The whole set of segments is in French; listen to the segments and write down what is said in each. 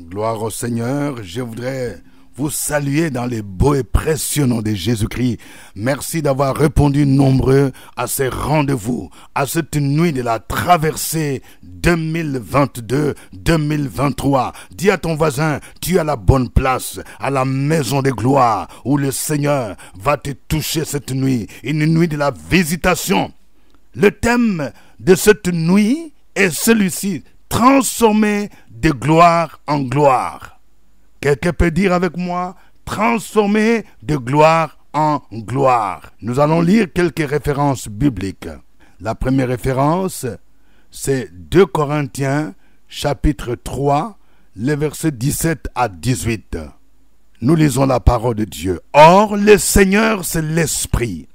Gloire au Seigneur, je voudrais vous saluer dans les beaux et précieux noms de Jésus-Christ. Merci d'avoir répondu nombreux à ces rendez-vous, à cette nuit de la traversée 2022-2023. Dis à ton voisin, tu es à la bonne place, à la maison de gloire, où le Seigneur va te toucher cette nuit, une nuit de la visitation. Le thème de cette nuit est celui-ci, transformer de gloire en gloire. Quelqu'un peut dire avec moi, transformer de gloire en gloire. Nous allons lire quelques références bibliques. La première référence, c'est 2 Corinthiens chapitre 3, les versets 17 à 18. Nous lisons la parole de Dieu. Or, le Seigneur, c'est l'Esprit.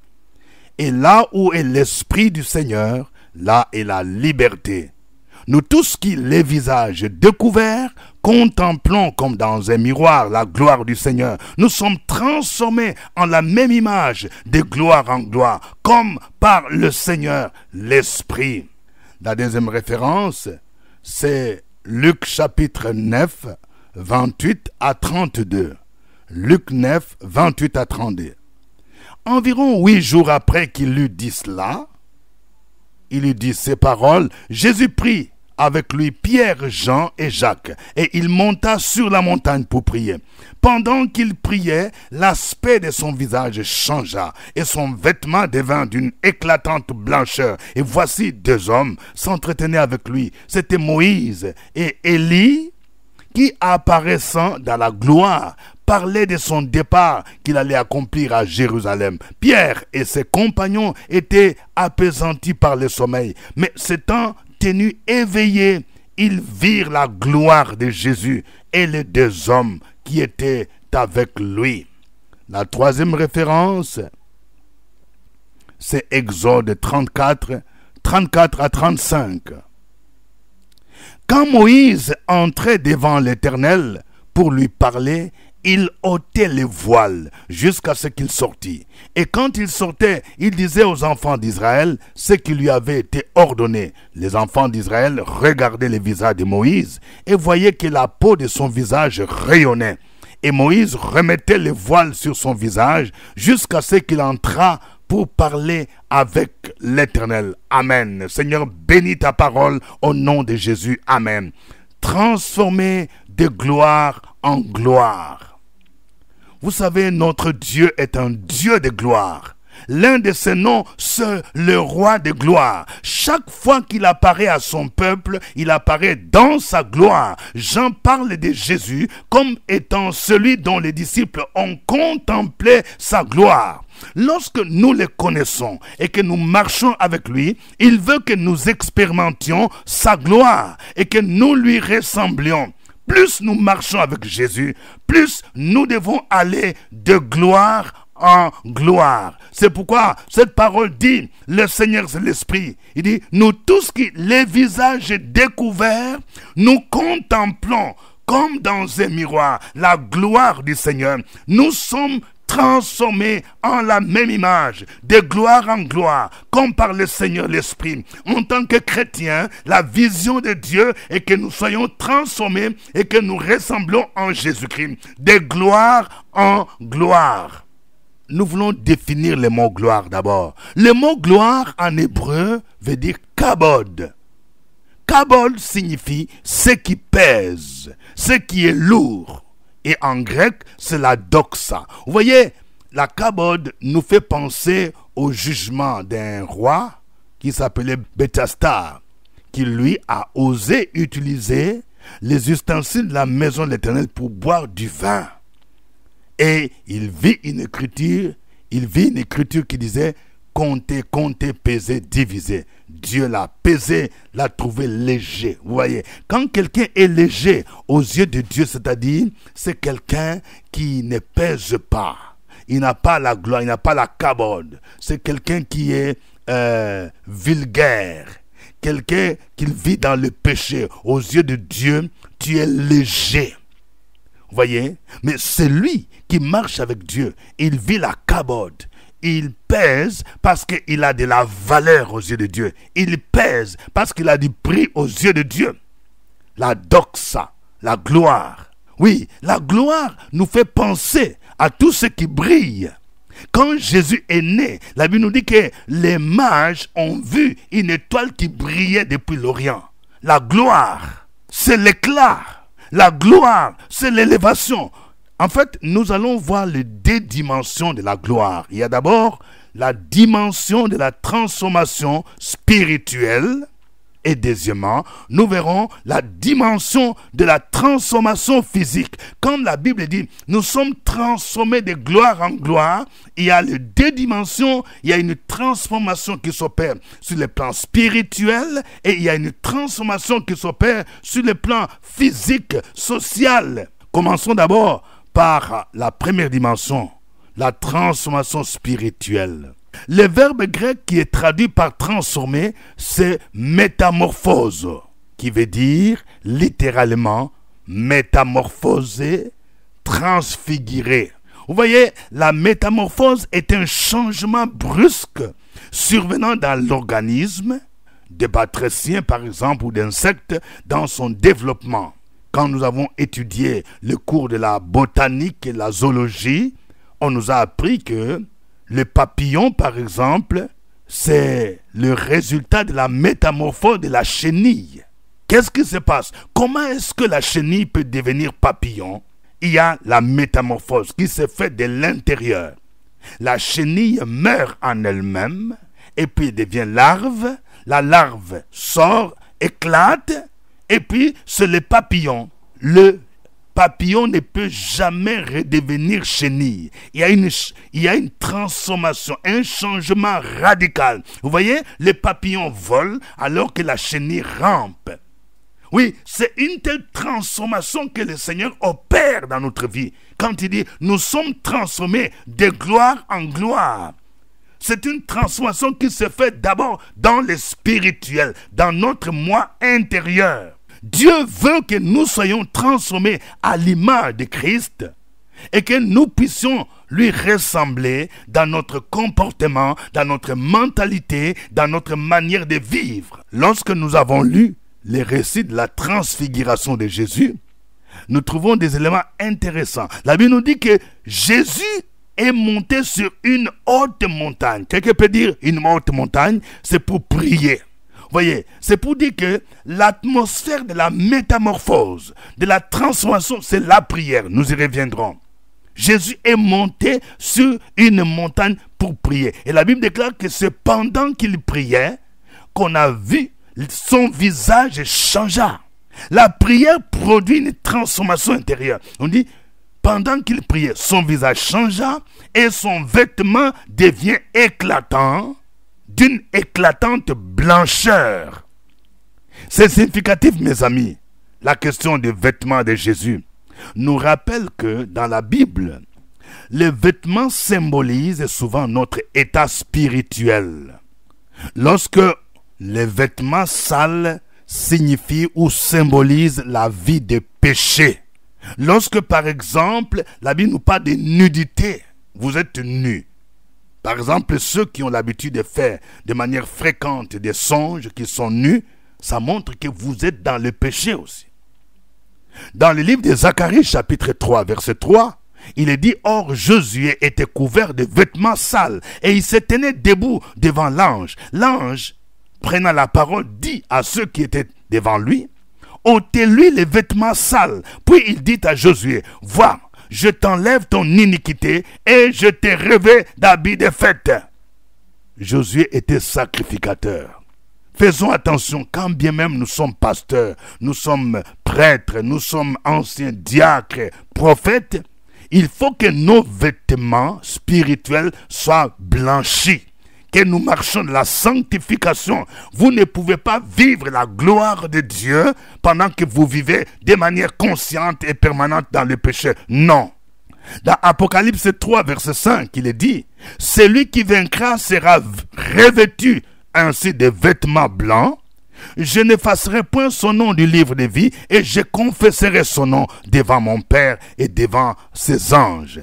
Et là où est l'Esprit du Seigneur, là est la liberté. Nous tous qui, les visages découverts, contemplons comme dans un miroir la gloire du Seigneur, nous sommes transformés en la même image, de gloire en gloire, comme par le Seigneur, l'Esprit. La deuxième référence, c'est Luc chapitre 9, 28 à 32. Luc 9, 28 à 32. Environ huit jours après qu'il eut dit cela, il eut dit ces paroles, Jésus prit avec lui Pierre, Jean et Jacques, et il monta sur la montagne pour prier. Pendant qu'il priait, l'aspect de son visage changea, et son vêtement devint d'une éclatante blancheur. Et voici deux hommes s'entretenaient avec lui. C'était Moïse et Élie, qui apparaissant dans la gloire, parlaient de son départ qu'il allait accomplir à Jérusalem. Pierre et ses compagnons étaient apaisantis par le sommeil, mais un tenus éveillés, ils virent la gloire de Jésus et les deux hommes qui étaient avec lui. La troisième référence, c'est Exode 34, 34 à 35. Quand Moïse entrait devant l'Éternel pour lui parler, il ôtait les voiles jusqu'à ce qu'il sortît. Et quand il sortait, il disait aux enfants d'Israël ce qui lui avait été ordonné. Les enfants d'Israël regardaient le visage de Moïse et voyaient que la peau de son visage rayonnait. Et Moïse remettait les voiles sur son visage jusqu'à ce qu'il entrât pour parler avec l'Éternel. Amen. Seigneur, bénis ta parole au nom de Jésus. Amen. Transformer de gloire en gloire. Vous savez, notre Dieu est un Dieu de gloire. L'un de ses noms, c'est le roi de gloire. Chaque fois qu'il apparaît à son peuple, il apparaît dans sa gloire. Jean parle de Jésus comme étant celui dont les disciples ont contemplé sa gloire. Lorsque nous le connaissons et que nous marchons avec lui, il veut que nous expérimentions sa gloire et que nous lui ressemblions. Plus nous marchons avec Jésus, plus nous devons aller de gloire en gloire. C'est pourquoi cette parole dit, le Seigneur c'est l'Esprit. Il dit, nous tous qui les visages découverts, nous contemplons comme dans un miroir la gloire du Seigneur. Nous sommes transformés en la même image, de gloire en gloire, comme par le Seigneur l'Esprit. En tant que chrétien, la vision de Dieu est que nous soyons transformés et que nous ressemblons en Jésus-Christ, de gloire en gloire. Nous voulons définir le mot gloire d'abord. Le mot gloire en hébreu veut dire kabod. Kabod signifie ce qui pèse, ce qui est lourd. Et en grec, c'est la doxa. Vous voyez, la cabode nous fait penser au jugement d'un roi qui s'appelait Béthastar, qui lui a osé utiliser les ustensiles de la maison de l'Éternel pour boire du vin. Et il vit une écriture, il vit une écriture qui disait compter, compter, peser, diviser. Dieu l'a pesé, l'a trouvé léger. Vous voyez, quand quelqu'un est léger aux yeux de Dieu, c'est-à-dire, c'est quelqu'un qui ne pèse pas. Il n'a pas la gloire, il n'a pas la cabode. C'est quelqu'un qui est euh, vulgaire. Quelqu'un qui vit dans le péché. Aux yeux de Dieu, tu es léger. Vous voyez Mais c'est lui qui marche avec Dieu, il vit la cabode il pèse parce qu'il a de la valeur aux yeux de Dieu. Il pèse parce qu'il a du prix aux yeux de Dieu. La doxa, la gloire. Oui, la gloire nous fait penser à tout ce qui brille. Quand Jésus est né, la Bible nous dit que les mages ont vu une étoile qui brillait depuis l'Orient. La gloire, c'est l'éclat. La gloire, c'est l'élévation. En fait, nous allons voir les deux dimensions de la gloire. Il y a d'abord la dimension de la transformation spirituelle. Et deuxièmement, nous verrons la dimension de la transformation physique. Quand la Bible dit, nous sommes transformés de gloire en gloire, il y a les deux dimensions, il y a une transformation qui s'opère sur le plan spirituel et il y a une transformation qui s'opère sur le plan physique, social. Commençons d'abord par la première dimension, la transformation spirituelle. Le verbe grec qui est traduit par transformer, c'est métamorphose, qui veut dire littéralement métamorphoser, transfigurer. Vous voyez, la métamorphose est un changement brusque survenant dans l'organisme, des patriciens par exemple ou d'insectes, dans son développement quand nous avons étudié le cours de la botanique et la zoologie, on nous a appris que le papillon, par exemple, c'est le résultat de la métamorphose de la chenille. Qu'est-ce qui se passe Comment est-ce que la chenille peut devenir papillon Il y a la métamorphose qui se fait de l'intérieur. La chenille meurt en elle-même et puis devient larve. La larve sort, éclate et puis, c'est le papillon. Le papillon ne peut jamais redevenir chenille. Il y a une, il y a une transformation, un changement radical. Vous voyez, le papillon vole alors que la chenille rampe. Oui, c'est une telle transformation que le Seigneur opère dans notre vie. Quand il dit, nous sommes transformés de gloire en gloire. C'est une transformation qui se fait d'abord dans le spirituel, dans notre moi intérieur. Dieu veut que nous soyons transformés à l'image de Christ et que nous puissions lui ressembler dans notre comportement, dans notre mentalité, dans notre manière de vivre. Lorsque nous avons lu les récits de la transfiguration de Jésus, nous trouvons des éléments intéressants. La Bible nous dit que Jésus est monté sur une haute montagne. Quelqu'un peut dire une haute montagne, c'est pour prier voyez, c'est pour dire que l'atmosphère de la métamorphose, de la transformation, c'est la prière. Nous y reviendrons. Jésus est monté sur une montagne pour prier. Et la Bible déclare que c'est pendant qu'il priait qu'on a vu son visage changea. La prière produit une transformation intérieure. On dit, pendant qu'il priait, son visage changea et son vêtement devient éclatant d'une éclatante blancheur. C'est significatif, mes amis. La question des vêtements de Jésus nous rappelle que dans la Bible, les vêtements symbolisent souvent notre état spirituel. Lorsque les vêtements sales signifient ou symbolisent la vie des péchés. Lorsque, par exemple, la Bible nous parle de nudité, vous êtes nus. Par exemple, ceux qui ont l'habitude de faire de manière fréquente des songes qui sont nus, ça montre que vous êtes dans le péché aussi. Dans le livre de Zacharie chapitre 3 verset 3, il est dit, Or Josué était couvert de vêtements sales, et il se tenait debout devant l'ange. L'ange, prenant la parole, dit à ceux qui étaient devant lui, ôtez-lui les vêtements sales. Puis il dit à Josué, vois, je t'enlève ton iniquité et je te réveille d'habits de fête. Josué était sacrificateur. Faisons attention, quand bien même nous sommes pasteurs, nous sommes prêtres, nous sommes anciens diacres, prophètes, il faut que nos vêtements spirituels soient blanchis que nous marchons de la sanctification. Vous ne pouvez pas vivre la gloire de Dieu pendant que vous vivez de manière consciente et permanente dans le péché. Non. Dans Apocalypse 3, verset 5, il est dit, Celui qui vaincra sera revêtu ainsi de vêtements blancs. Je n'effacerai point son nom du livre de vie et je confesserai son nom devant mon Père et devant ses anges.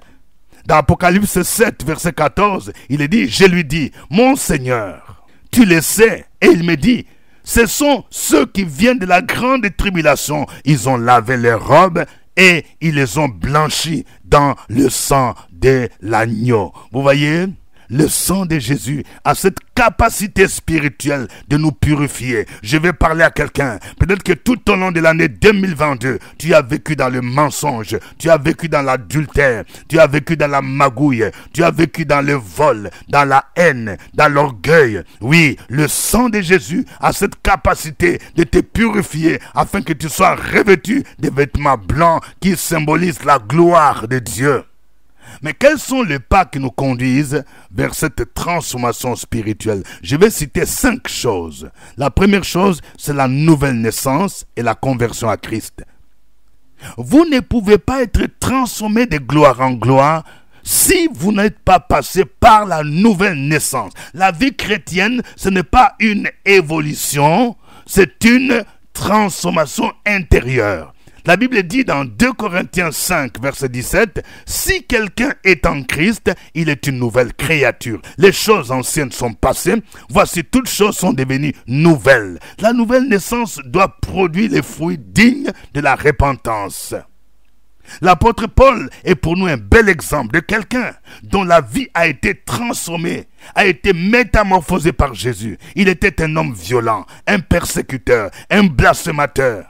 Dans Apocalypse 7, verset 14, il est dit, je lui dis, mon Seigneur, tu le sais. Et il me dit, ce sont ceux qui viennent de la grande tribulation. Ils ont lavé leurs robes et ils les ont blanchis dans le sang de l'agneau. Vous voyez le sang de Jésus a cette capacité spirituelle de nous purifier. Je vais parler à quelqu'un. Peut-être que tout au long de l'année 2022, tu as vécu dans le mensonge, tu as vécu dans l'adultère, tu as vécu dans la magouille, tu as vécu dans le vol, dans la haine, dans l'orgueil. Oui, le sang de Jésus a cette capacité de te purifier afin que tu sois revêtu des vêtements blancs qui symbolisent la gloire de Dieu. Mais quels sont les pas qui nous conduisent vers cette transformation spirituelle Je vais citer cinq choses. La première chose, c'est la nouvelle naissance et la conversion à Christ. Vous ne pouvez pas être transformé de gloire en gloire si vous n'êtes pas passé par la nouvelle naissance. La vie chrétienne, ce n'est pas une évolution, c'est une transformation intérieure. La Bible dit dans 2 Corinthiens 5, verset 17, Si quelqu'un est en Christ, il est une nouvelle créature. Les choses anciennes sont passées, voici toutes choses sont devenues nouvelles. La nouvelle naissance doit produire les fruits dignes de la repentance. L'apôtre Paul est pour nous un bel exemple de quelqu'un dont la vie a été transformée, a été métamorphosée par Jésus. Il était un homme violent, un persécuteur, un blasphémateur.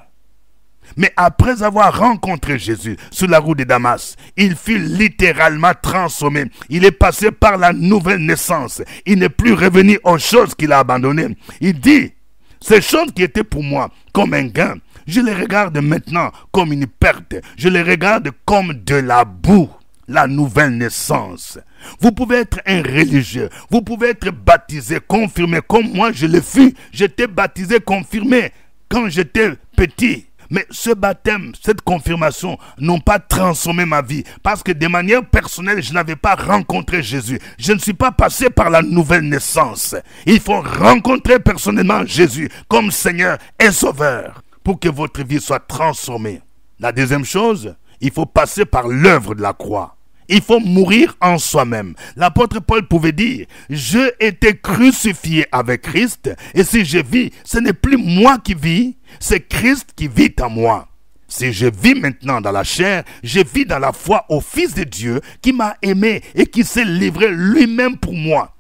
Mais après avoir rencontré Jésus sur la route de Damas, il fut littéralement transformé. Il est passé par la nouvelle naissance. Il n'est plus revenu aux choses qu'il a abandonnées. Il dit, ces choses qui étaient pour moi comme un gain, je les regarde maintenant comme une perte. Je les regarde comme de la boue la nouvelle naissance. Vous pouvez être un religieux, vous pouvez être baptisé, confirmé, comme moi je le fus. J'étais baptisé, confirmé quand j'étais petit. Mais ce baptême, cette confirmation n'ont pas transformé ma vie parce que de manière personnelle, je n'avais pas rencontré Jésus. Je ne suis pas passé par la nouvelle naissance. Il faut rencontrer personnellement Jésus comme Seigneur et Sauveur pour que votre vie soit transformée. La deuxième chose, il faut passer par l'œuvre de la croix. Il faut mourir en soi-même. L'apôtre Paul pouvait dire, je étais crucifié avec Christ, et si je vis, ce n'est plus moi qui vis, c'est Christ qui vit en moi. Si je vis maintenant dans la chair, je vis dans la foi au Fils de Dieu qui m'a aimé et qui s'est livré lui-même pour moi.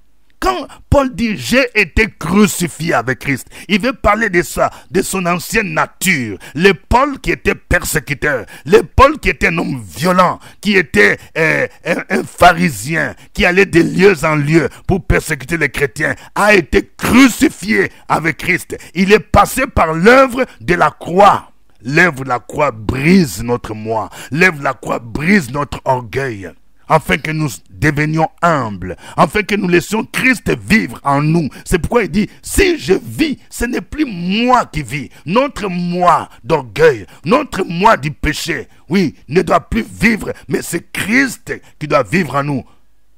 Quand Paul dit j'ai été crucifié avec Christ, il veut parler de ça, de son ancienne nature. Le Paul qui était persécuteur, le Paul qui était un homme violent, qui était euh, un, pharisien, qui allait de lieu en lieu pour persécuter les chrétiens, a été crucifié avec Christ. Il est passé par l'œuvre de la croix. L'œuvre de la croix brise notre moi. L'œuvre de la croix brise notre orgueil afin que nous devenions humbles, afin que nous laissions Christ vivre en nous. C'est pourquoi il dit, si je vis, ce n'est plus moi qui vis. Notre moi d'orgueil, notre moi du péché, oui, ne doit plus vivre, mais c'est Christ qui doit vivre en nous.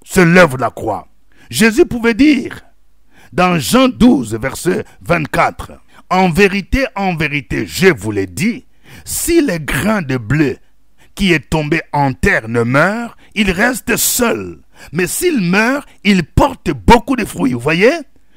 Se lève la croix. Jésus pouvait dire, dans Jean 12, verset 24, En vérité, en vérité, je vous l'ai dit, si les grains de blé qui est tombé en terre ne meurt, il reste seul. Mais s'il meurt, il porte beaucoup de fruits. Vous voyez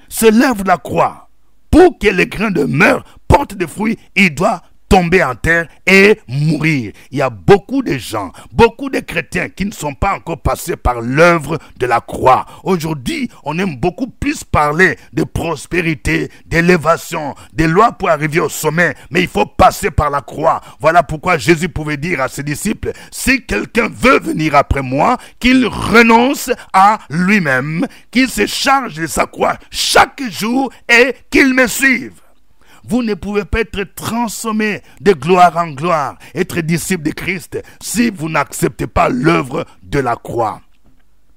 Se lève la croix. Pour que les grains de meurent portent des fruits, il doit tomber en terre et mourir. Il y a beaucoup de gens, beaucoup de chrétiens qui ne sont pas encore passés par l'œuvre de la croix. Aujourd'hui, on aime beaucoup plus parler de prospérité, d'élévation, des lois pour arriver au sommet, mais il faut passer par la croix. Voilà pourquoi Jésus pouvait dire à ses disciples, si quelqu'un veut venir après moi, qu'il renonce à lui-même, qu'il se charge de sa croix chaque jour et qu'il me suive. Vous ne pouvez pas être transformé de gloire en gloire, être disciple de Christ, si vous n'acceptez pas l'œuvre de la croix.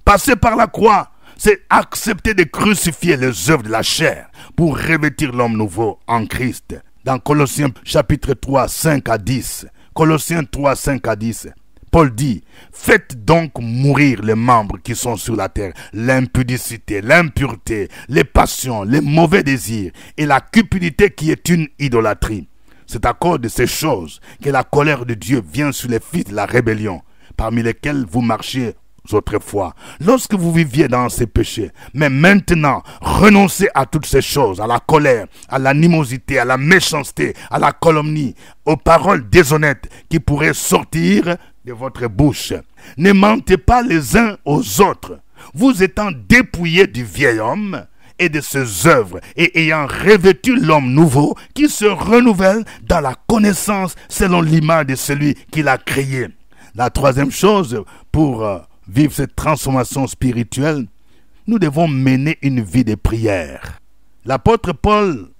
Passer par la croix, c'est accepter de crucifier les œuvres de la chair pour revêtir l'homme nouveau en Christ. Dans Colossiens chapitre 3, 5 à 10. Colossiens 3, 5 à 10. Paul dit, faites donc mourir les membres qui sont sur la terre, l'impudicité, l'impureté, les passions, les mauvais désirs et la cupidité qui est une idolâtrie. C'est à cause de ces choses que la colère de Dieu vient sur les fils de la rébellion, parmi lesquels vous marchiez autrefois, lorsque vous viviez dans ces péchés. Mais maintenant, renoncez à toutes ces choses, à la colère, à l'animosité, à la méchanceté, à la calomnie, aux paroles déshonnêtes qui pourraient sortir de votre bouche. Ne mentez pas les uns aux autres, vous étant dépouillés du vieil homme et de ses œuvres, et ayant revêtu l'homme nouveau qui se renouvelle dans la connaissance selon l'image de celui qui l'a créé. La troisième chose pour euh, vivre cette transformation spirituelle, nous devons mener une vie de prière. L'apôtre Paul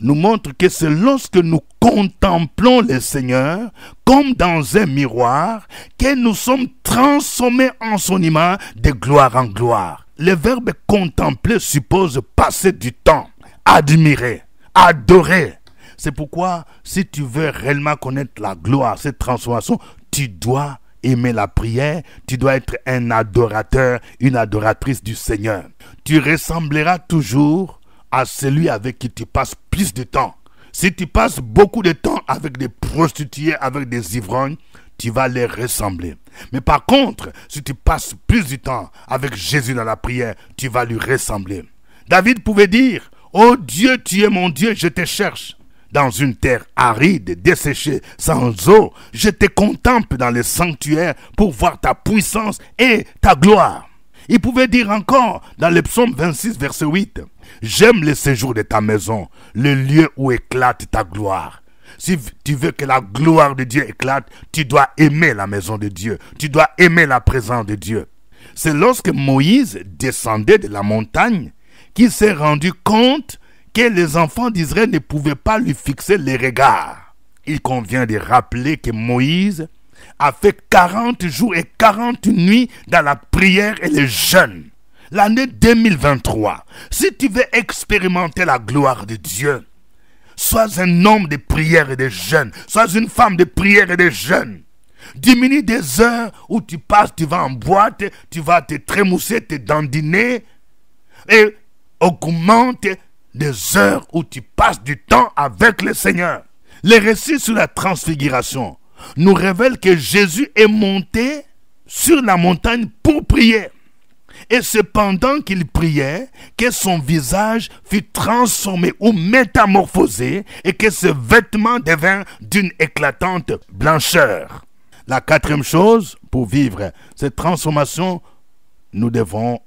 nous montre que c'est lorsque nous contemplons le Seigneur comme dans un miroir que nous sommes transformés en son image de gloire en gloire. Le verbe contempler suppose passer du temps, admirer, adorer. C'est pourquoi si tu veux réellement connaître la gloire, cette transformation, tu dois aimer la prière, tu dois être un adorateur, une adoratrice du Seigneur. Tu ressembleras toujours à celui avec qui tu passes plus de temps. Si tu passes beaucoup de temps avec des prostituées, avec des ivrognes, tu vas les ressembler. Mais par contre, si tu passes plus de temps avec Jésus dans la prière, tu vas lui ressembler. David pouvait dire, oh Dieu, tu es mon Dieu, je te cherche. Dans une terre aride, desséchée, sans eau, je te contemple dans les sanctuaires pour voir ta puissance et ta gloire. Il pouvait dire encore dans le psaume 26, verset 8, J'aime le séjour de ta maison, le lieu où éclate ta gloire. Si tu veux que la gloire de Dieu éclate, tu dois aimer la maison de Dieu. Tu dois aimer la présence de Dieu. C'est lorsque Moïse descendait de la montagne qu'il s'est rendu compte que les enfants d'Israël ne pouvaient pas lui fixer les regards. Il convient de rappeler que Moïse a fait 40 jours et 40 nuits dans la prière et le jeûne l'année 2023, si tu veux expérimenter la gloire de Dieu, sois un homme de prière et de jeûne, sois une femme de prière et de jeûne. Diminue des heures où tu passes, tu vas en boîte, tu vas te trémousser, te dandiner. Et augmente des heures où tu passes du temps avec le Seigneur. Les récits sur la transfiguration nous révèlent que Jésus est monté sur la montagne pour prier. Et cependant qu'il priait que son visage fut transformé ou métamorphosé et que ce vêtement devint d'une éclatante blancheur. La quatrième chose, pour vivre cette transformation, nous devons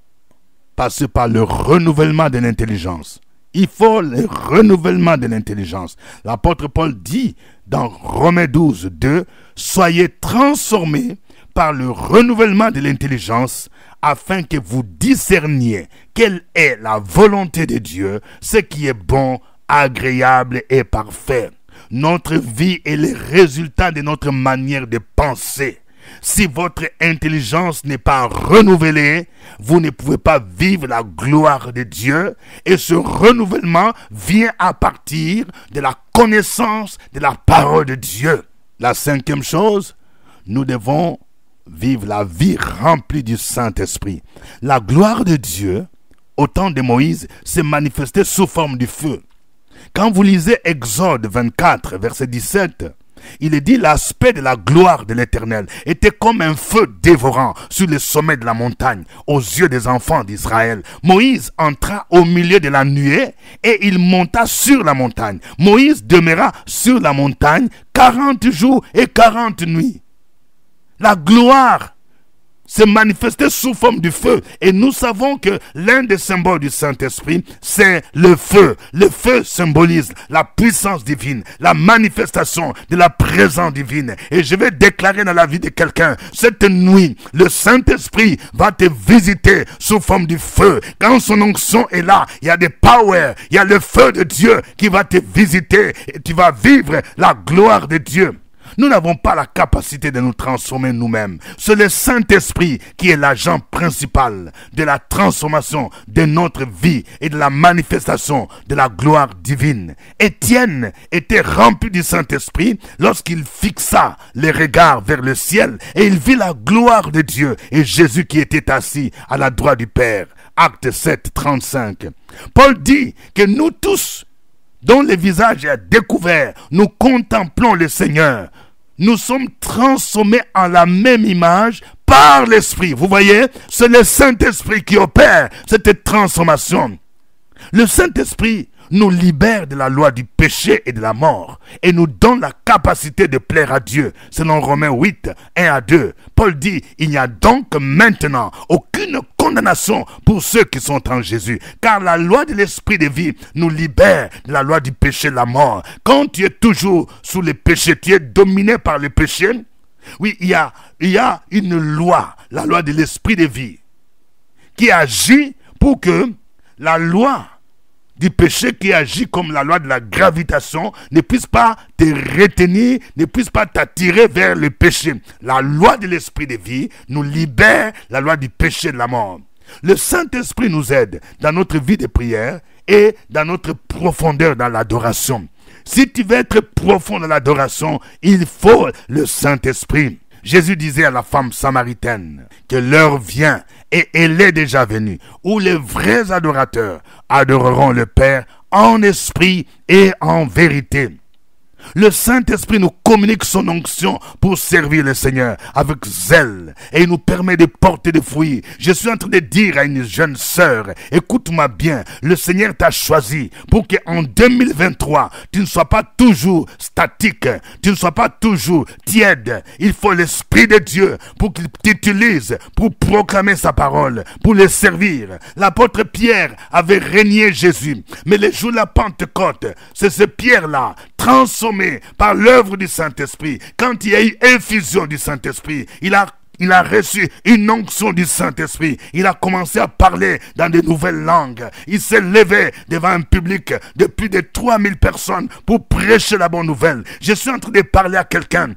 passer par le renouvellement de l'intelligence. Il faut le renouvellement de l'intelligence. L'apôtre Paul dit dans Romains 12, 2, Soyez transformés par le renouvellement de l'intelligence afin que vous discerniez quelle est la volonté de Dieu, ce qui est bon, agréable et parfait. Notre vie est le résultat de notre manière de penser. Si votre intelligence n'est pas renouvelée, vous ne pouvez pas vivre la gloire de Dieu. Et ce renouvellement vient à partir de la connaissance de la parole de Dieu. La cinquième chose, nous devons vivre la vie remplie du Saint-Esprit. La gloire de Dieu, au temps de Moïse, s'est manifestée sous forme du feu. Quand vous lisez Exode 24, verset 17, il est dit l'aspect de la gloire de l'Éternel était comme un feu dévorant sur le sommet de la montagne aux yeux des enfants d'Israël. Moïse entra au milieu de la nuée et il monta sur la montagne. Moïse demeura sur la montagne quarante jours et quarante nuits. La gloire s'est manifestée sous forme du feu. Et nous savons que l'un des symboles du Saint-Esprit, c'est le feu. Le feu symbolise la puissance divine, la manifestation de la présence divine. Et je vais déclarer dans la vie de quelqu'un, cette nuit, le Saint-Esprit va te visiter sous forme du feu. Quand son onction est là, il y a des power, il y a le feu de Dieu qui va te visiter et tu vas vivre la gloire de Dieu. Nous n'avons pas la capacité de nous transformer nous-mêmes. C'est le Saint-Esprit qui est l'agent principal de la transformation de notre vie et de la manifestation de la gloire divine. Étienne était rempli du Saint-Esprit lorsqu'il fixa les regards vers le ciel et il vit la gloire de Dieu et Jésus qui était assis à la droite du Père. Acte 7, 35. Paul dit que nous tous, dont le visage est découvert, nous contemplons le Seigneur nous sommes transformés en la même image par l'Esprit. Vous voyez, c'est le Saint-Esprit qui opère cette transformation. Le Saint-Esprit nous libère de la loi du péché et de la mort et nous donne la capacité de plaire à Dieu. Selon Romains 8, 1 à 2, Paul dit, il n'y a donc maintenant aucune condamnation pour ceux qui sont en Jésus, car la loi de l'esprit de vie nous libère de la loi du péché et de la mort. Quand tu es toujours sous le péché, tu es dominé par le péché. Oui, il y a, il y a une loi, la loi de l'esprit de vie, qui agit pour que la loi du péché qui agit comme la loi de la gravitation ne puisse pas te retenir, ne puisse pas t'attirer vers le péché. La loi de l'esprit de vie nous libère la loi du péché de la mort. Le Saint-Esprit nous aide dans notre vie de prière et dans notre profondeur dans l'adoration. Si tu veux être profond dans l'adoration, il faut le Saint-Esprit. Jésus disait à la femme samaritaine que l'heure vient et elle est déjà venue où les vrais adorateurs adoreront le Père en esprit et en vérité. Le Saint-Esprit nous communique son onction pour servir le Seigneur avec zèle et il nous permet de porter des fruits. Je suis en train de dire à une jeune sœur, écoute-moi bien, le Seigneur t'a choisi pour que qu'en 2023, tu ne sois pas toujours statique, tu ne sois pas toujours tiède. Il faut l'Esprit de Dieu pour qu'il t'utilise pour proclamer sa parole, pour le servir. L'apôtre Pierre avait régné Jésus, mais le jour de la Pentecôte, c'est ce Pierre-là transformé par l'œuvre du Saint-Esprit. Quand il y a eu infusion du Saint-Esprit, il a il a reçu une onction du Saint-Esprit. Il a commencé à parler dans de nouvelles langues. Il s'est levé devant un public de plus de 3000 personnes pour prêcher la bonne nouvelle. Je suis en train de parler à quelqu'un.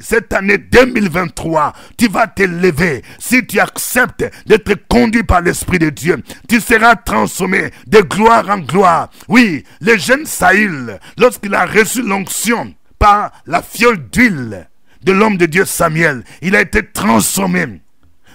Cette année 2023, tu vas te lever. Si tu acceptes d'être conduit par l'Esprit de Dieu, tu seras transformé de gloire en gloire. Oui, le jeune Saïl lorsqu'il a reçu l'onction par la fiole d'huile, de l'homme de Dieu Samuel. Il a été transformé.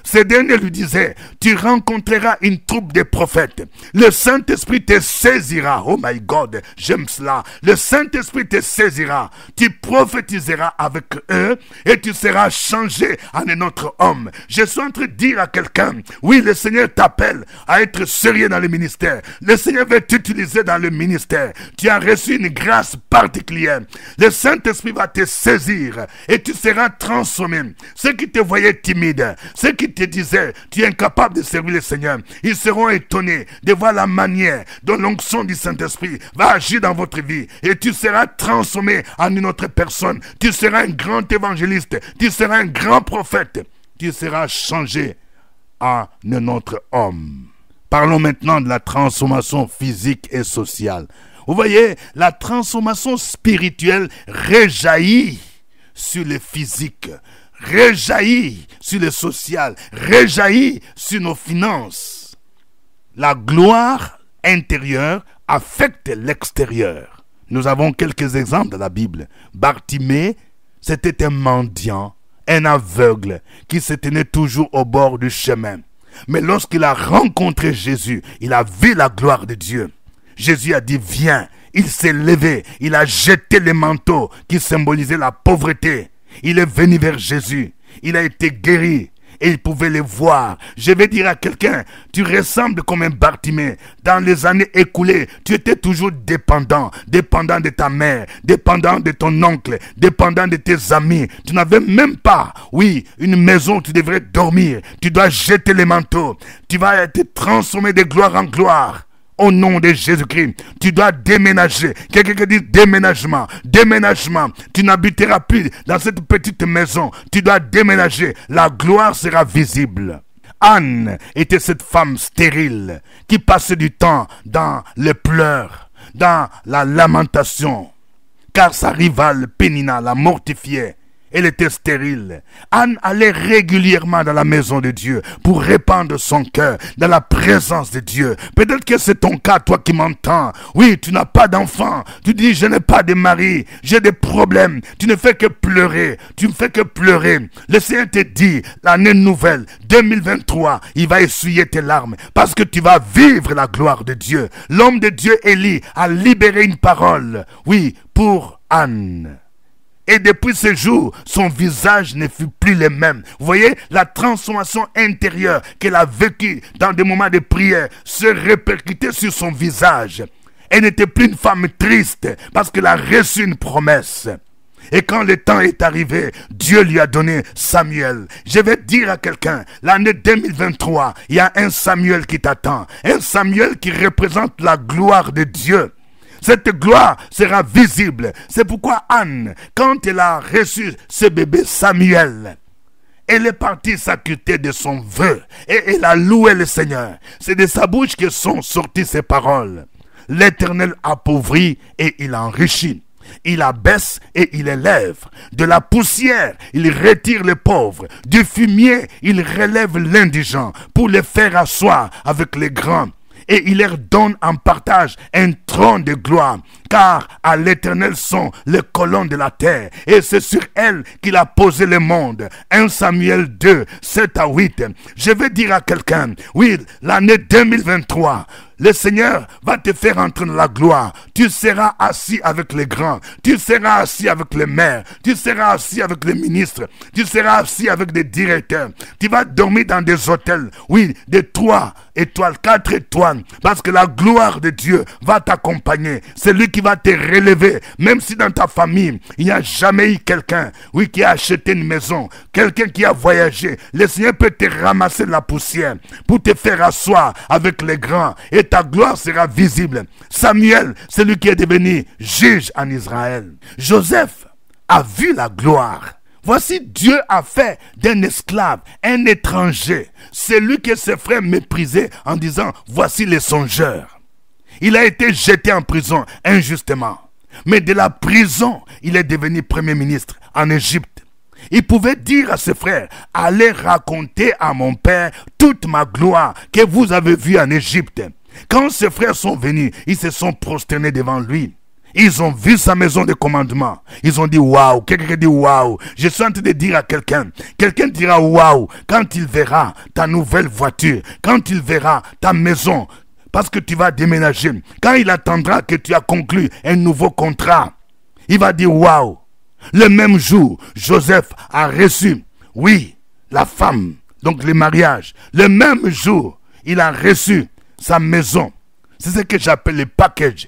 Ce dernier lui disait, tu rencontreras une troupe de prophètes. Le Saint-Esprit te saisira. Oh my God, j'aime cela. Le Saint-Esprit te saisira. Tu prophétiseras avec eux et tu seras changé en un autre homme. Je suis en train de dire à quelqu'un, oui, le Seigneur t'appelle à être sérieux dans le ministère. Le Seigneur veut t'utiliser dans le ministère. Tu as reçu une grâce particulière. Le Saint-Esprit va te saisir et tu seras transformé. Ceux qui te voyaient timide, ceux qui te disaient, tu es incapable de servir le Seigneur, ils seront étonnés de voir la manière dont l'onction du Saint-Esprit va agir dans votre vie et tu seras transformé en une autre personne. Tu seras un grand évangéliste, tu seras un grand prophète, tu seras changé en un autre homme. Parlons maintenant de la transformation physique et sociale. Vous voyez, la transformation spirituelle réjaillit sur le physique rejaillit sur le social, rejaillit sur nos finances. La gloire intérieure affecte l'extérieur. Nous avons quelques exemples dans la Bible. Bartimée, c'était un mendiant, un aveugle, qui se tenait toujours au bord du chemin. Mais lorsqu'il a rencontré Jésus, il a vu la gloire de Dieu. Jésus a dit, viens. Il s'est levé, il a jeté les manteaux qui symbolisaient la pauvreté il est venu vers Jésus. Il a été guéri. Et il pouvait les voir. Je vais dire à quelqu'un, tu ressembles comme un Bartimée. Dans les années écoulées, tu étais toujours dépendant. Dépendant de ta mère, dépendant de ton oncle, dépendant de tes amis. Tu n'avais même pas, oui, une maison où tu devrais dormir. Tu dois jeter les manteaux. Tu vas être transformé de gloire en gloire. Au nom de Jésus-Christ, tu dois déménager. Quelqu'un qui dit déménagement, déménagement. Tu n'habiteras plus dans cette petite maison. Tu dois déménager. La gloire sera visible. Anne était cette femme stérile qui passait du temps dans les pleurs, dans la lamentation, car sa rivale Pénina la mortifiait elle était stérile. Anne allait régulièrement dans la maison de Dieu pour répandre son cœur dans la présence de Dieu. Peut-être que c'est ton cas, toi qui m'entends. Oui, tu n'as pas d'enfant. Tu dis, je n'ai pas de mari. J'ai des problèmes. Tu ne fais que pleurer. Tu ne fais que pleurer. Le Seigneur te dit, l'année nouvelle, 2023, il va essuyer tes larmes parce que tu vas vivre la gloire de Dieu. L'homme de Dieu, Élie, a libéré une parole. Oui, pour Anne. Et depuis ce jour, son visage ne fut plus le même. Vous voyez, la transformation intérieure qu'elle a vécue dans des moments de prière se répercutait sur son visage. Elle n'était plus une femme triste parce qu'elle a reçu une promesse. Et quand le temps est arrivé, Dieu lui a donné Samuel. Je vais dire à quelqu'un, l'année 2023, il y a un Samuel qui t'attend. Un Samuel qui représente la gloire de Dieu. Cette gloire sera visible. C'est pourquoi Anne, quand elle a reçu ce bébé Samuel, elle est partie s'acquitter de son vœu et elle a loué le Seigneur. C'est de sa bouche que sont sorties ces paroles. L'Éternel appauvrit et il enrichit. Il abaisse et il élève. De la poussière, il retire les pauvres. Du fumier, il relève l'indigent pour les faire asseoir avec les grands et il leur donne en partage un trône de gloire. Car à l'éternel sont les colons de la terre, et c'est sur elle qu'il a posé le monde. 1 Samuel 2, 7 à 8. Je vais dire à quelqu'un, oui, l'année 2023, le Seigneur va te faire entrer dans la gloire. Tu seras assis avec les grands. Tu seras assis avec les maires. Tu seras assis avec les ministres. Tu seras assis avec des directeurs. Tu vas dormir dans des hôtels. Oui, des trois étoiles, quatre étoiles. Parce que la gloire de Dieu va t'accompagner. C'est lui qui va te relever. Même si dans ta famille, il n'y a jamais eu quelqu'un, oui, qui a acheté une maison. Quelqu'un qui a voyagé. Le Seigneur peut te ramasser la poussière pour te faire asseoir avec les grands. Et ta gloire sera visible. Samuel, celui qui est devenu juge en Israël. Joseph a vu la gloire. Voici Dieu a fait d'un esclave un étranger, celui que ses frères méprisaient en disant, voici les songeurs. Il a été jeté en prison injustement. Mais de la prison, il est devenu premier ministre en Égypte. Il pouvait dire à ses frères, allez raconter à mon père toute ma gloire que vous avez vue en Égypte. Quand ses frères sont venus, ils se sont prosternés devant lui. Ils ont vu sa maison de commandement. Ils ont dit waouh. Quelqu'un dit waouh. Je suis en train de dire à quelqu'un. Quelqu'un dira waouh quand il verra ta nouvelle voiture, quand il verra ta maison, parce que tu vas déménager. Quand il attendra que tu as conclu un nouveau contrat, il va dire waouh. Le même jour, Joseph a reçu, oui, la femme, donc le mariage. Le même jour, il a reçu sa maison. C'est ce que j'appelle le package.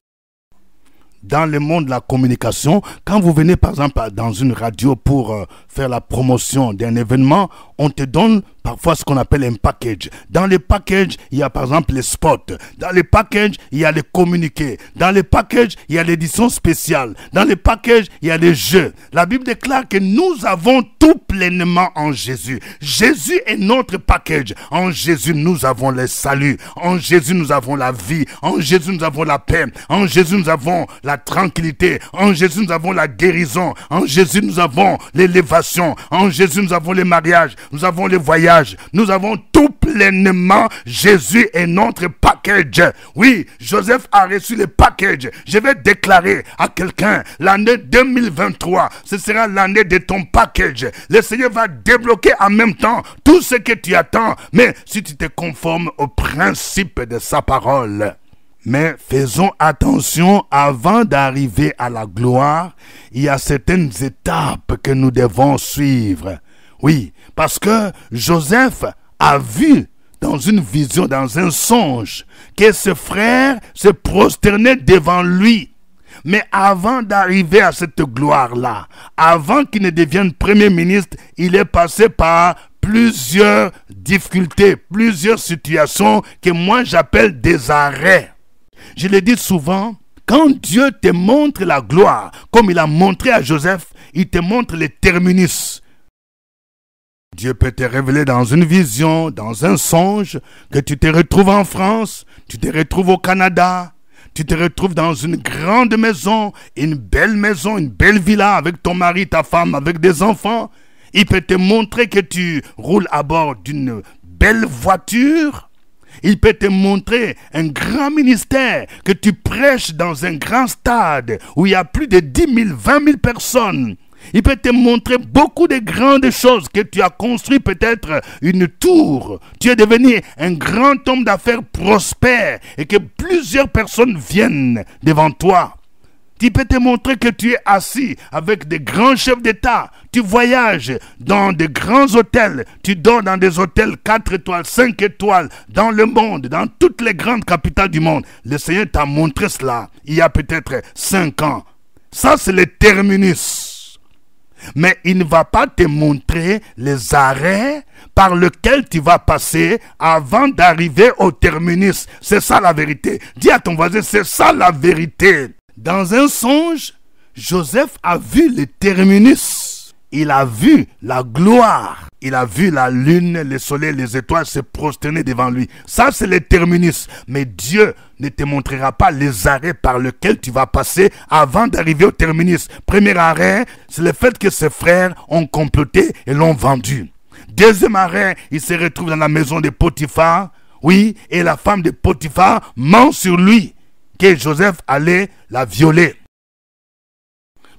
Dans le monde de la communication, quand vous venez par exemple dans une radio pour euh, faire la promotion d'un événement, on te donne parfois ce qu'on appelle un package. Dans les packages, il y a par exemple les spots. Dans les packages, il y a les communiqués. Dans les packages, il y a l'édition spéciale. Dans les packages, il y a les jeux. La Bible déclare que nous avons tout pleinement en Jésus. Jésus est notre package. En Jésus, nous avons le salut. En Jésus, nous avons la vie. En Jésus, nous avons la paix. En Jésus, nous avons la tranquillité. En Jésus, nous avons la guérison. En Jésus, nous avons l'élévation. En Jésus, nous avons les mariages. Nous avons les voyages. Nous avons tout pleinement Jésus et notre package. Oui, Joseph a reçu le package. Je vais déclarer à quelqu'un l'année 2023. Ce sera l'année de ton package. Le Seigneur va débloquer en même temps tout ce que tu attends. Mais si tu te conformes au principe de sa parole. Mais faisons attention avant d'arriver à la gloire. Il y a certaines étapes que nous devons suivre. Oui, parce que Joseph a vu dans une vision, dans un songe, que ce frère se prosternait devant lui. Mais avant d'arriver à cette gloire-là, avant qu'il ne devienne Premier ministre, il est passé par plusieurs difficultés, plusieurs situations que moi j'appelle des arrêts. Je le dis souvent, quand Dieu te montre la gloire, comme il a montré à Joseph, il te montre les terminus. Dieu peut te révéler dans une vision, dans un songe, que tu te retrouves en France, tu te retrouves au Canada, tu te retrouves dans une grande maison, une belle maison, une belle villa avec ton mari, ta femme, avec des enfants. Il peut te montrer que tu roules à bord d'une belle voiture. Il peut te montrer un grand ministère, que tu prêches dans un grand stade où il y a plus de 10 000, 20 000 personnes. Il peut te montrer beaucoup de grandes choses que tu as construit peut-être une tour. Tu es devenu un grand homme d'affaires prospère et que plusieurs personnes viennent devant toi. Tu peux te montrer que tu es assis avec des grands chefs d'État. Tu voyages dans des grands hôtels. Tu dors dans des hôtels 4 étoiles, 5 étoiles, dans le monde, dans toutes les grandes capitales du monde. Le Seigneur t'a montré cela il y a peut-être 5 ans. Ça, c'est le terminus mais il ne va pas te montrer les arrêts par lesquels tu vas passer avant d'arriver au terminus. C'est ça la vérité. Dis à ton voisin, c'est ça la vérité. Dans un songe, Joseph a vu le terminus il a vu la gloire. Il a vu la lune, le soleil, les étoiles se prosterner devant lui. Ça, c'est le terminus. Mais Dieu ne te montrera pas les arrêts par lesquels tu vas passer avant d'arriver au terminus. Premier arrêt, c'est le fait que ses frères ont comploté et l'ont vendu. Deuxième arrêt, il se retrouve dans la maison de Potiphar. Oui, et la femme de Potiphar ment sur lui que Joseph allait la violer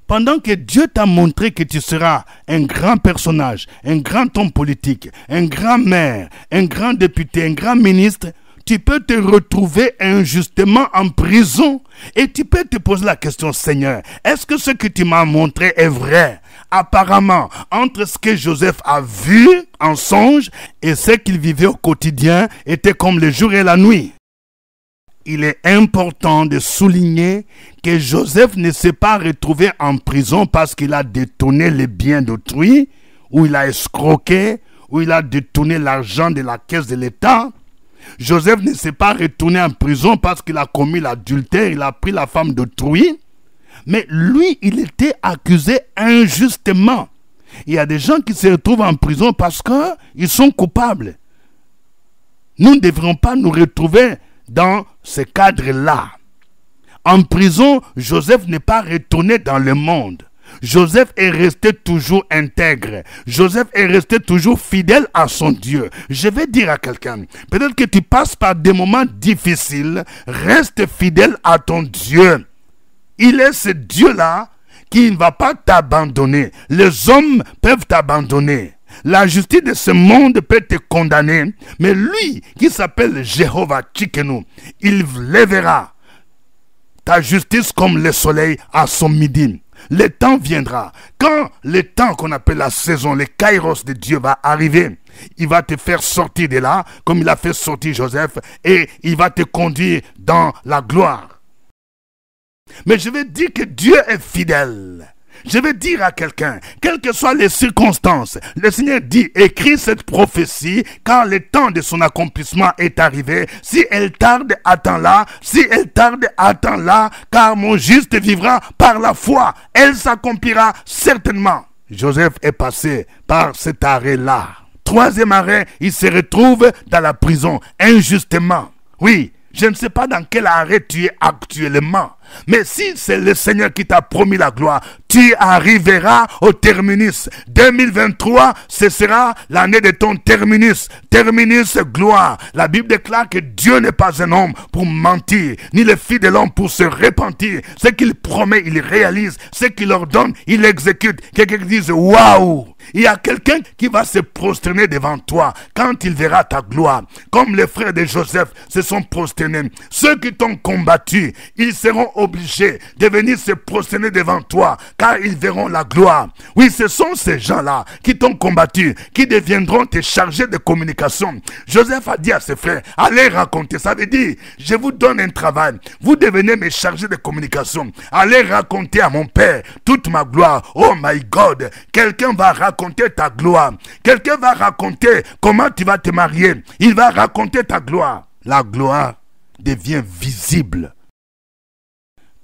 pendant que Dieu t'a montré que tu seras un grand personnage, un grand homme politique, un grand maire, un grand député, un grand ministre, tu peux te retrouver injustement en prison et tu peux te poser la question, Seigneur, est-ce que ce que tu m'as montré est vrai Apparemment, entre ce que Joseph a vu en songe et ce qu'il vivait au quotidien était comme le jour et la nuit il est important de souligner que Joseph ne s'est pas retrouvé en prison parce qu'il a détourné les biens d'autrui, ou il a escroqué, ou il a détourné l'argent de la caisse de l'État. Joseph ne s'est pas retourné en prison parce qu'il a commis l'adultère, il a pris la femme d'autrui. Mais lui, il était accusé injustement. Il y a des gens qui se retrouvent en prison parce qu'ils sont coupables. Nous ne devrons pas nous retrouver dans ce cadre-là. En prison, Joseph n'est pas retourné dans le monde. Joseph est resté toujours intègre. Joseph est resté toujours fidèle à son Dieu. Je vais dire à quelqu'un, peut-être que tu passes par des moments difficiles, reste fidèle à ton Dieu. Il est ce Dieu-là qui ne va pas t'abandonner. Les hommes peuvent t'abandonner. La justice de ce monde peut te condamner, mais lui qui s'appelle Jéhovah il lèvera ta justice comme le soleil à son midi. Le temps viendra. Quand le temps qu'on appelle la saison, le kairos de Dieu va arriver, il va te faire sortir de là, comme il a fait sortir Joseph, et il va te conduire dans la gloire. Mais je veux dire que Dieu est fidèle. Je vais dire à quelqu'un, quelles que soient les circonstances, le Seigneur dit, écris cette prophétie quand le temps de son accomplissement est arrivé. Si elle tarde, attends-la. Si elle tarde, attends-la, car mon juste vivra par la foi. Elle s'accomplira certainement. Joseph est passé par cet arrêt-là. Troisième arrêt, il se retrouve dans la prison injustement. Oui, je ne sais pas dans quel arrêt tu es actuellement. Mais si c'est le Seigneur qui t'a promis la gloire, tu arriveras au terminus. 2023, ce sera l'année de ton terminus. Terminus, gloire. La Bible déclare que Dieu n'est pas un homme pour mentir, ni le fils de l'homme pour se repentir. Ce qu'il promet, il réalise. Ce qu'il ordonne, il exécute. Quelqu'un qui dise, waouh! Il y a quelqu'un qui va se prosterner devant toi quand il verra ta gloire. Comme les frères de Joseph se sont prosternés. Ceux qui t'ont combattu, ils seront obligés de venir se prosterner devant toi car ils verront la gloire. Oui, ce sont ces gens-là qui t'ont combattu, qui deviendront tes chargés de communication. Joseph a dit à ses frères, allez raconter. Ça veut dire, je vous donne un travail. Vous devenez mes chargés de communication. Allez raconter à mon Père toute ma gloire. Oh my God, quelqu'un va raconter ta gloire. Quelqu'un va raconter comment tu vas te marier. Il va raconter ta gloire. La gloire devient visible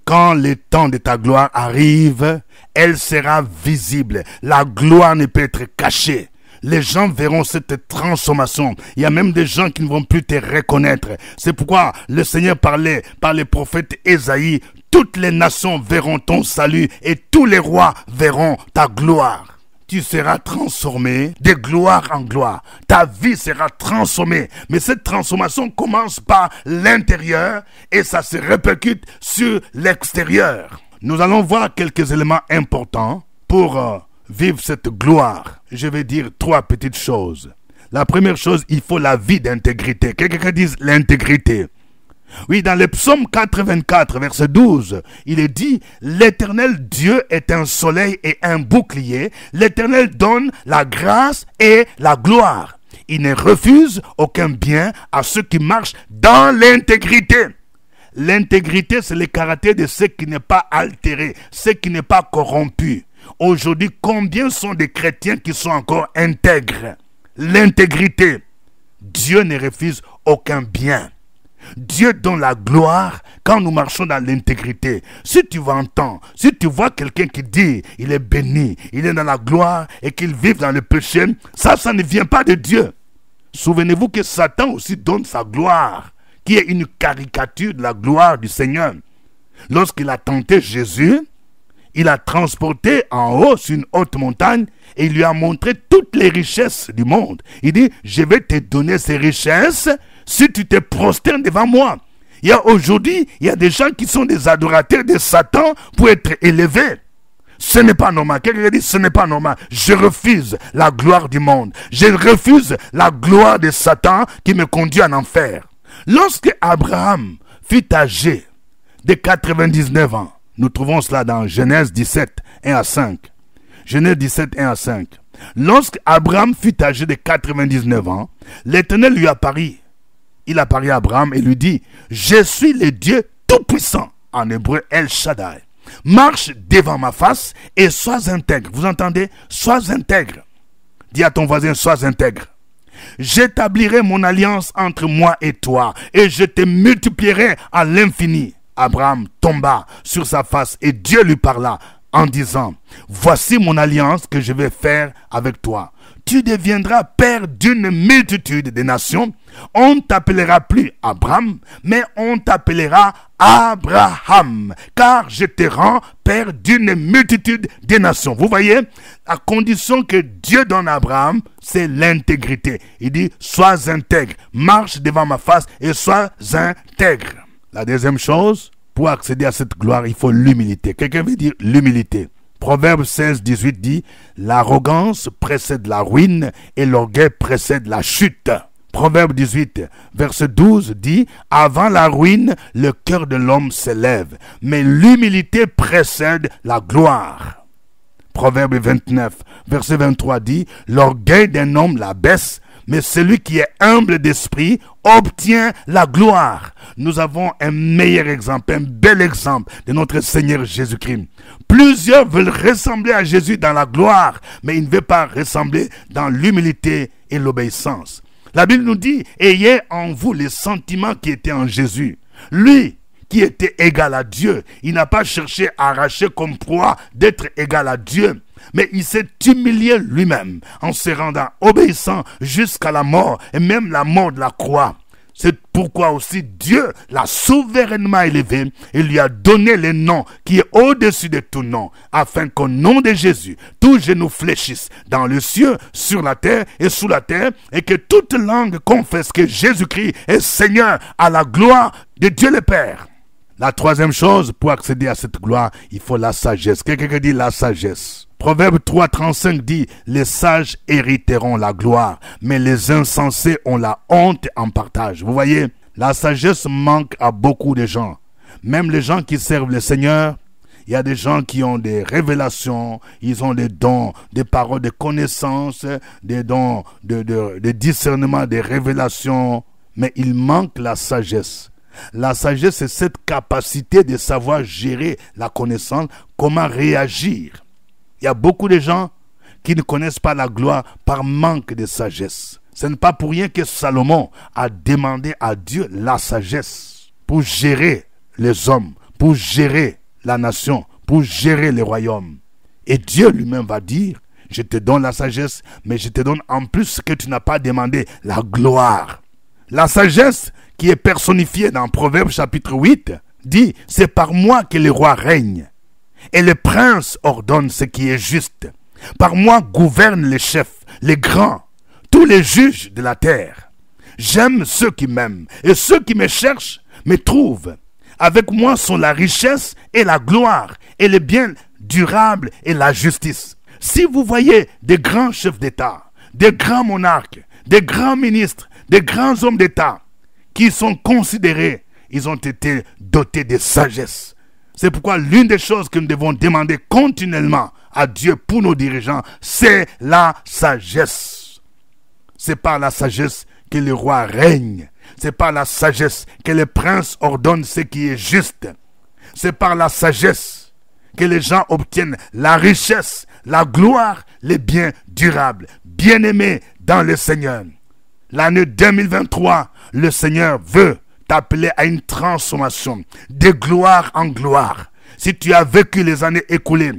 quand le temps de ta gloire arrive, elle sera visible. La gloire ne peut être cachée les gens verront cette transformation. Il y a même des gens qui ne vont plus te reconnaître. C'est pourquoi le Seigneur parlait par le prophète Esaïe. toutes les nations verront ton salut et tous les rois verront ta gloire tu seras transformé de gloire en gloire. Ta vie sera transformée. Mais cette transformation commence par l'intérieur et ça se répercute sur l'extérieur. Nous allons voir quelques éléments importants pour euh, vivre cette gloire. Je vais dire trois petites choses. La première chose, il faut la vie d'intégrité. Quelqu'un dise l'intégrité. Oui, dans le psaume 84, verset 12, il est dit, l'éternel Dieu est un soleil et un bouclier. L'éternel donne la grâce et la gloire. Il ne refuse aucun bien à ceux qui marchent dans l'intégrité. L'intégrité, c'est le caractère de ce qui n'est pas altéré, ce qui n'est pas corrompu. Aujourd'hui, combien sont des chrétiens qui sont encore intègres L'intégrité. Dieu ne refuse aucun bien. Dieu donne la gloire quand nous marchons dans l'intégrité. Si tu entendre, si tu vois quelqu'un qui dit, il est béni, il est dans la gloire et qu'il vive dans le péché, ça, ça ne vient pas de Dieu. Souvenez-vous que Satan aussi donne sa gloire, qui est une caricature de la gloire du Seigneur. Lorsqu'il a tenté Jésus, il a transporté en haut sur une haute montagne et il lui a montré toutes les richesses du monde. Il dit, je vais te donner ces richesses si tu te prosternes devant moi. Il y a aujourd'hui, il y a des gens qui sont des adorateurs de Satan pour être élevés. Ce n'est pas normal. Quelqu'un dit, ce n'est pas normal. Je refuse la gloire du monde. Je refuse la gloire de Satan qui me conduit en enfer. Lorsque Abraham fut âgé de 99 ans, nous trouvons cela dans Genèse 17, 1 à 5. Genèse 17, 1 à 5. Lorsque Abraham fut âgé de 99 ans, l'Éternel lui apparut il apparaît à Abraham et lui dit, je suis le Dieu Tout-Puissant, en hébreu El Shaddai. Marche devant ma face et sois intègre. Vous entendez Sois intègre. Dis à ton voisin, sois intègre. J'établirai mon alliance entre moi et toi et je te multiplierai à l'infini. Abraham tomba sur sa face et Dieu lui parla en disant, voici mon alliance que je vais faire avec toi. Tu deviendras père d'une multitude de nations on ne t'appellera plus Abraham, mais on t'appellera Abraham, car je te rends père d'une multitude de nations. Vous voyez, à condition que Dieu donne à Abraham, c'est l'intégrité. Il dit, sois intègre, marche devant ma face et sois intègre. La deuxième chose, pour accéder à cette gloire, il faut l'humilité. Quelqu'un veut dire l'humilité. Proverbe 16, 18 dit, l'arrogance précède la ruine et l'orgueil précède la chute. Proverbe 18, verset 12 dit, Avant la ruine, le cœur de l'homme s'élève, mais l'humilité précède la gloire. Proverbe 29, verset 23 dit, L'orgueil d'un homme la baisse, mais celui qui est humble d'esprit obtient la gloire. Nous avons un meilleur exemple, un bel exemple de notre Seigneur Jésus-Christ. Plusieurs veulent ressembler à Jésus dans la gloire, mais ils ne veulent pas ressembler dans l'humilité et l'obéissance. La Bible nous dit, ayez en vous les sentiments qui étaient en Jésus. Lui qui était égal à Dieu, il n'a pas cherché à arracher comme proie d'être égal à Dieu, mais il s'est humilié lui-même en se rendant obéissant jusqu'à la mort et même la mort de la croix. C'est pourquoi aussi Dieu l'a souverainement élevé et lui a donné le nom qui est au-dessus de tout nom, afin qu'au nom de Jésus, tout genoux fléchissent dans le ciel, sur la terre et sous la terre, et que toute langue confesse que Jésus-Christ est Seigneur à la gloire de Dieu le Père. La troisième chose, pour accéder à cette gloire, il faut la sagesse. Quelqu'un qui dit la sagesse. Proverbe 3, dit, les sages hériteront la gloire, mais les insensés ont la honte en partage. Vous voyez, la sagesse manque à beaucoup de gens. Même les gens qui servent le Seigneur, il y a des gens qui ont des révélations, ils ont des dons, des paroles de connaissance, des dons de, de, de discernement, des révélations, mais il manque la sagesse. La sagesse, c'est cette capacité de savoir gérer la connaissance, comment réagir il y a beaucoup de gens qui ne connaissent pas la gloire par manque de sagesse. Ce n'est pas pour rien que Salomon a demandé à Dieu la sagesse pour gérer les hommes, pour gérer la nation, pour gérer les royaumes. Et Dieu lui-même va dire, je te donne la sagesse, mais je te donne en plus ce que tu n'as pas demandé, la gloire. La sagesse qui est personnifiée dans Proverbe chapitre 8 dit, c'est par moi que les rois règnent et le prince ordonne ce qui est juste. Par moi gouvernent les chefs, les grands, tous les juges de la terre. J'aime ceux qui m'aiment, et ceux qui me cherchent me trouvent. Avec moi sont la richesse et la gloire, et le bien durable et la justice. Si vous voyez des grands chefs d'État, des grands monarques, des grands ministres, des grands hommes d'État qui sont considérés, ils ont été dotés de sagesse c'est pourquoi l'une des choses que nous devons demander continuellement à Dieu pour nos dirigeants, c'est la sagesse. C'est par la sagesse que le roi règne. C'est par la sagesse que les princes ordonne ce qui est juste. C'est par la sagesse que les gens obtiennent la richesse, la gloire, les biens durables. Bien-aimés dans le Seigneur. L'année 2023, le Seigneur veut t'appeler à une transformation de gloire en gloire. Si tu as vécu les années écoulées,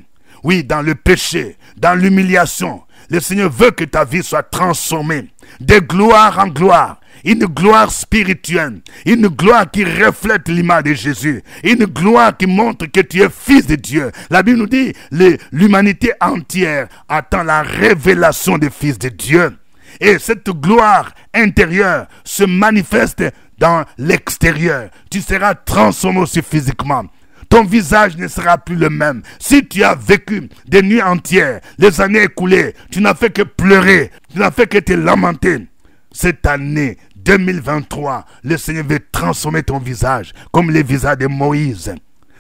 oui, dans le péché, dans l'humiliation, le Seigneur veut que ta vie soit transformée de gloire en gloire. Une gloire spirituelle, une gloire qui reflète l'image de Jésus, une gloire qui montre que tu es fils de Dieu. La Bible nous dit, l'humanité entière attend la révélation des fils de Dieu. Et cette gloire intérieure se manifeste dans l'extérieur. Tu seras transformé aussi physiquement. Ton visage ne sera plus le même. Si tu as vécu des nuits entières, les années écoulées, tu n'as fait que pleurer, tu n'as fait que te lamenter. Cette année 2023, le Seigneur veut transformer ton visage comme le visage de Moïse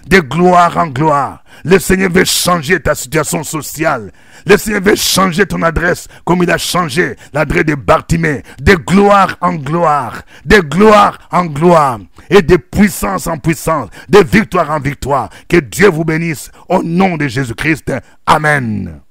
de gloire en gloire. Le Seigneur veut changer ta situation sociale. Le Seigneur veut changer ton adresse comme il a changé l'adresse de Bartimée. De gloire en gloire, de gloire en gloire et de puissance en puissance, de victoire en victoire. Que Dieu vous bénisse au nom de Jésus-Christ. Amen.